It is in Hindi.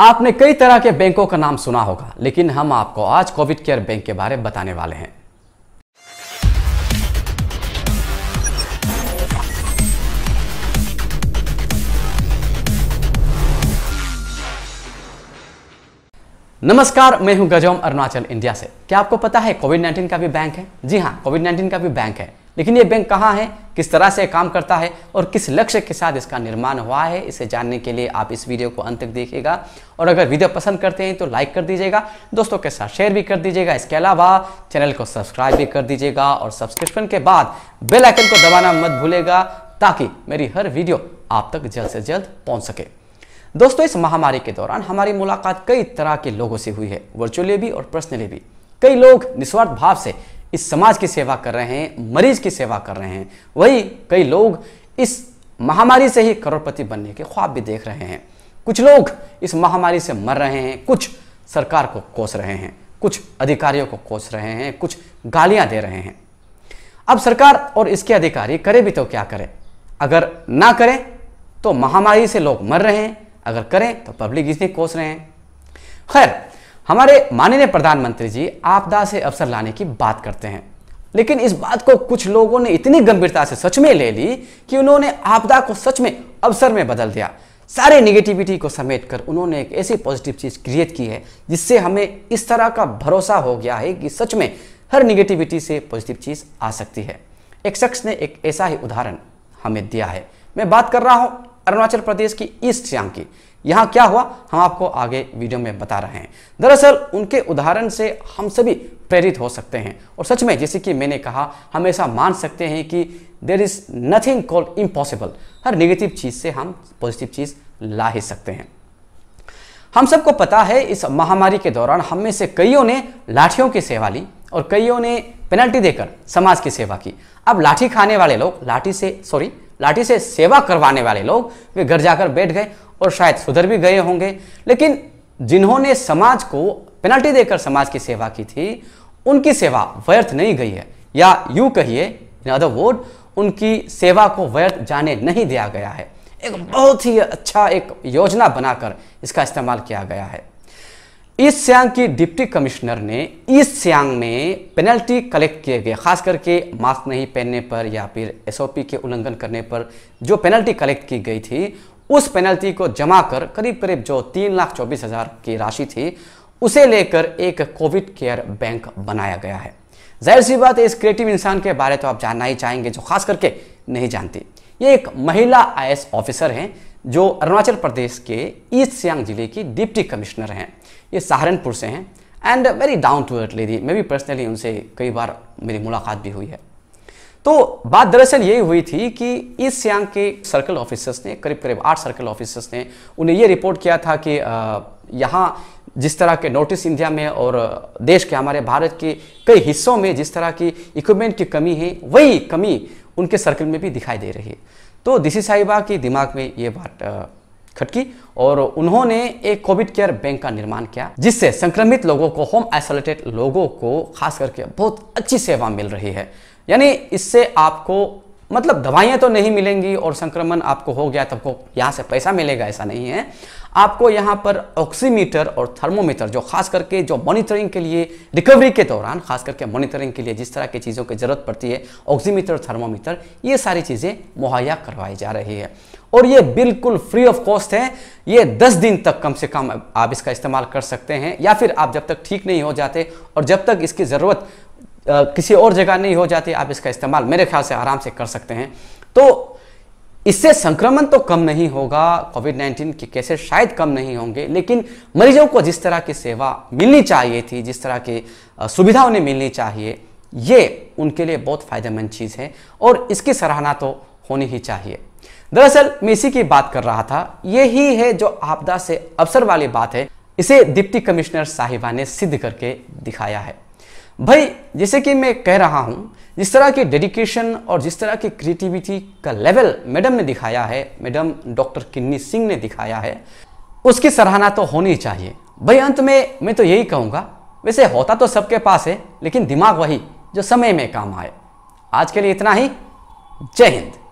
आपने कई तरह के बैंकों का नाम सुना होगा लेकिन हम आपको आज कोविड केयर बैंक के बारे में बताने वाले हैं नमस्कार मैं हूं गजोम अरुणाचल इंडिया से क्या आपको पता है कोविड 19 का भी बैंक है जी हां कोविड 19 का भी बैंक है लेकिन ये बैंक कहाँ है किस तरह से काम करता है और किस लक्ष्य के साथ इसका निर्माण हुआ है इसे जानने के लिए आप इस वीडियो को अंत तक देखिएगा और अगर वीडियो पसंद करते हैं तो लाइक कर दीजिएगा दोस्तों के साथ शेयर भी कर दीजिएगा इसके अलावा चैनल को सब्सक्राइब भी कर दीजिएगा और सब्सक्रिप्शन के बाद बेल आइकन को दबाना मत भूलेगा ताकि मेरी हर वीडियो आप तक जल्द से जल्द पहुंच सके दोस्तों इस महामारी के दौरान हमारी मुलाकात कई तरह के लोगों से हुई है वर्चुअली भी और पर्सनली भी कई लोग निस्वार्थ भाव से इस समाज की सेवा कर रहे हैं मरीज की सेवा कर रहे हैं वही कई लोग इस महामारी से ही करोड़पति बनने के ख्वाब भी देख रहे हैं कुछ लोग इस महामारी से मर रहे हैं कुछ सरकार को कोस रहे हैं कुछ अधिकारियों को कोस रहे हैं कुछ गालियां दे रहे हैं अब सरकार और इसके अधिकारी करे भी तो क्या करें अगर ना करें तो महामारी से लोग मर रहे हैं अगर करें तो पब्लिक इसने कोस रहे हैं खैर हमारे माननीय प्रधानमंत्री जी आपदा से अवसर लाने की बात करते हैं लेकिन इस बात को कुछ लोगों ने इतनी गंभीरता से सच में ले ली कि उन्होंने आपदा को सच में अवसर में बदल दिया सारे निगेटिविटी को समेट कर उन्होंने एक ऐसी पॉजिटिव चीज़ क्रिएट की है जिससे हमें इस तरह का भरोसा हो गया है कि सच में हर निगेटिविटी से पॉजिटिव चीज़ आ सकती है एक शख्स ने एक ऐसा ही उदाहरण हमें दिया है मैं बात कर रहा हूँ अरुणाचल प्रदेश की ईस्ट सियांग की यहाँ क्या हुआ हम आपको आगे वीडियो में बता रहे हैं दरअसल उनके उदाहरण से हम सभी प्रेरित हो सकते हैं और सच में जैसे कि मैंने कहा हम ऐसा मान सकते हैं कि there is nothing called impossible हर नेगेटिव चीज़ से हम पॉजिटिव चीज़ ला ही सकते हैं हम सबको पता है इस महामारी के दौरान हम में से कईयों ने लाठियों की सेवा ली और कईयों ने पेनल्टी देकर समाज की सेवा की अब लाठी खाने वाले लोग लाठी से सॉरी लाठी से सेवा करवाने वाले लोग वे घर जाकर बैठ गए और शायद सुधर भी गए होंगे लेकिन जिन्होंने समाज को पेनल्टी देकर समाज की सेवा की थी उनकी सेवा व्यर्थ नहीं गई है या यू कहिए इन अदर वर्ड उनकी सेवा को व्यर्थ जाने नहीं दिया गया है एक बहुत ही अच्छा एक योजना बनाकर इसका इस्तेमाल किया गया है ईस्ट सियांग की डिप्टी कमिश्नर ने ईस्ट सियांग में पेनल्टी कलेक्ट किए गए खास करके मास्क नहीं पहनने पर या फिर एसओपी के उल्लंघन करने पर जो पेनल्टी कलेक्ट की गई थी उस पेनल्टी को जमा कर करीब करीब जो तीन लाख चौबीस हज़ार की राशि थी उसे लेकर एक कोविड केयर बैंक बनाया गया है जाहिर सी बात है इस क्रिएटिव इंसान के बारे तो आप जानना ही चाहेंगे जो खास करके नहीं जानती ये एक महिला आई ऑफिसर हैं जो अरुणाचल प्रदेश के ईस्ट सियांग जिले की डिप्टी कमिश्नर हैं ये सहारनपुर से हैं and very down to earth lady मैं भी पर्सनली उनसे कई बार मेरी मुलाकात भी हुई है तो बात दरअसल यही हुई थी कि ईस्ट सियांग के सर्कल ऑफिसर्स ने करीब करीब आठ सर्कल ऑफिसर्स ने उन्हें ये रिपोर्ट किया था कि यहाँ जिस तरह के नोटिस इंडिया में और देश के हमारे भारत के कई हिस्सों में जिस तरह की इक्विपमेंट की कमी है वही कमी उनके सर्कल में भी दिखाई दे रही है तो दिसी साहिबा के दिमाग में ये बात खटकी और उन्होंने एक कोविड केयर बैंक का निर्माण किया जिससे संक्रमित लोगों को होम आइसोलेटेड लोगों को खास करके बहुत अच्छी सेवा मिल रही है यानी इससे आपको मतलब दवाइयाँ तो नहीं मिलेंगी और संक्रमण आपको हो गया तो आपको यहाँ से पैसा मिलेगा ऐसा नहीं है आपको यहाँ पर ऑक्सीमीटर और थर्मोमीटर जो खास करके जो मॉनिटरिंग के लिए रिकवरी के दौरान खास करके मॉनिटरिंग के लिए जिस तरह की चीज़ों की ज़रूरत पड़ती है ऑक्सीमीटर थर्मोमीटर ये सारी चीज़ें मुहैया करवाई जा रही है और ये बिल्कुल फ्री ऑफ कॉस्ट है ये 10 दिन तक कम से कम आप इसका इस्तेमाल कर सकते हैं या फिर आप जब तक ठीक नहीं हो जाते और जब तक इसकी ज़रूरत किसी और जगह नहीं हो जाती आप इसका इस्तेमाल मेरे ख्याल से आराम से कर सकते हैं तो इससे संक्रमण तो कम नहीं होगा कोविड 19 के केसेस शायद कम नहीं होंगे लेकिन मरीजों को जिस तरह की सेवा मिलनी चाहिए थी जिस तरह की सुविधा उन्हें मिलनी चाहिए ये उनके लिए बहुत फायदेमंद चीज़ है और इसकी सराहना तो होनी ही चाहिए दरअसल मैं इसी की बात कर रहा था ये ही है जो आपदा से अवसर वाली बात है इसे डिप्टी कमिश्नर साहिबा ने सिद्ध करके दिखाया है भाई जैसे कि मैं कह रहा हूँ जिस तरह की डेडिकेशन और जिस तरह की क्रिएटिविटी का लेवल मैडम ने दिखाया है मैडम डॉक्टर किन्नी सिंह ने दिखाया है उसकी सराहना तो होनी चाहिए भाई अंत में मैं तो यही कहूँगा वैसे होता तो सबके पास है लेकिन दिमाग वही जो समय में काम आए आज के लिए इतना ही जय हिंद